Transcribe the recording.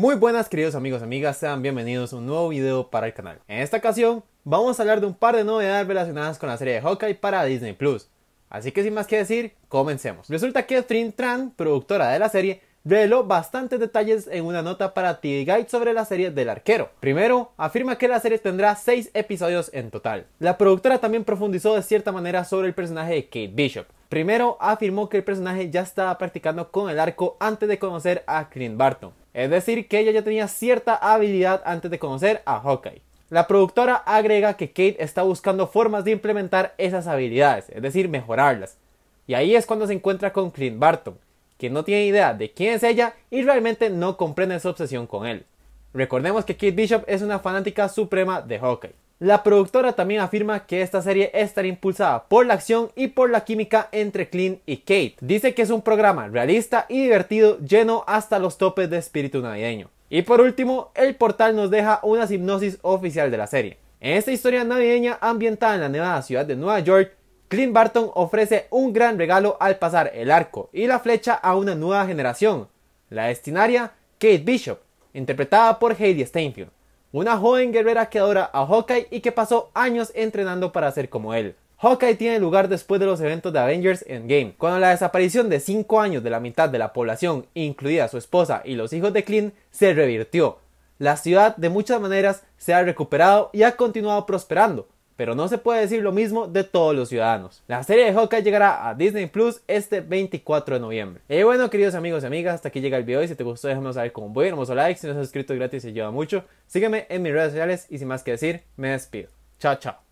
Muy buenas queridos amigos, amigas, sean bienvenidos a un nuevo video para el canal. En esta ocasión vamos a hablar de un par de novedades relacionadas con la serie de Hawkeye para Disney Plus. Así que sin más que decir, comencemos. Resulta que Trin Tran, productora de la serie, reveló bastantes detalles en una nota para TV Guide sobre la serie del arquero. Primero, afirma que la serie tendrá 6 episodios en total. La productora también profundizó de cierta manera sobre el personaje de Kate Bishop. Primero, afirmó que el personaje ya estaba practicando con el arco antes de conocer a Clint Barton. Es decir, que ella ya tenía cierta habilidad antes de conocer a Hawkeye. La productora agrega que Kate está buscando formas de implementar esas habilidades, es decir, mejorarlas. Y ahí es cuando se encuentra con Clint Barton, quien no tiene idea de quién es ella y realmente no comprende su obsesión con él. Recordemos que Kate Bishop es una fanática suprema de Hawkeye. La productora también afirma que esta serie estará impulsada por la acción y por la química entre Clint y Kate. Dice que es un programa realista y divertido lleno hasta los topes de espíritu navideño. Y por último, el portal nos deja una hipnosis oficial de la serie. En esta historia navideña ambientada en la nevada ciudad de Nueva York, Clint Barton ofrece un gran regalo al pasar el arco y la flecha a una nueva generación, la destinaria Kate Bishop, interpretada por Heidi Steinfeld una joven guerrera que adora a Hawkeye y que pasó años entrenando para ser como él. Hawkeye tiene lugar después de los eventos de Avengers Endgame, cuando la desaparición de 5 años de la mitad de la población, incluida su esposa y los hijos de Clint, se revirtió. La ciudad de muchas maneras se ha recuperado y ha continuado prosperando, pero no se puede decir lo mismo de todos los ciudadanos. La serie de Hawkeye llegará a Disney Plus este 24 de noviembre. Y bueno, queridos amigos y amigas, hasta aquí llega el video. Y si te gustó, déjame saber cómo voy, hermoso like. Si no has suscrito gratis, se ayuda mucho. Sígueme en mis redes sociales y sin más que decir, me despido. Chao, chao.